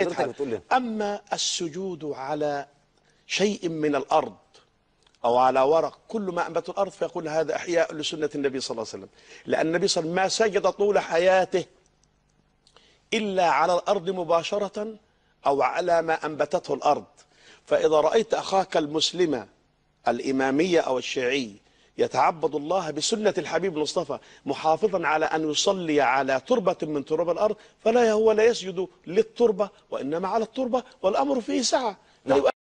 إيه إيه؟ أما السجود على شيء من الأرض أو على ورق كل ما أنبت الأرض فيقول هذا إحياء لسنة النبي صلى الله عليه وسلم لأن النبي صلى الله عليه وسلم ما سجد طول حياته إلا على الأرض مباشرة أو على ما أنبتته الأرض فإذا رأيت أخاك المسلمة الإمامية أو الشيعية يتعبد الله بسنة الحبيب المصطفى محافظا على أن يصلي على تربة من تراب الأرض فلا هو لا يسجد للتربة وإنما على التربة والأمر فيه سعة نعم.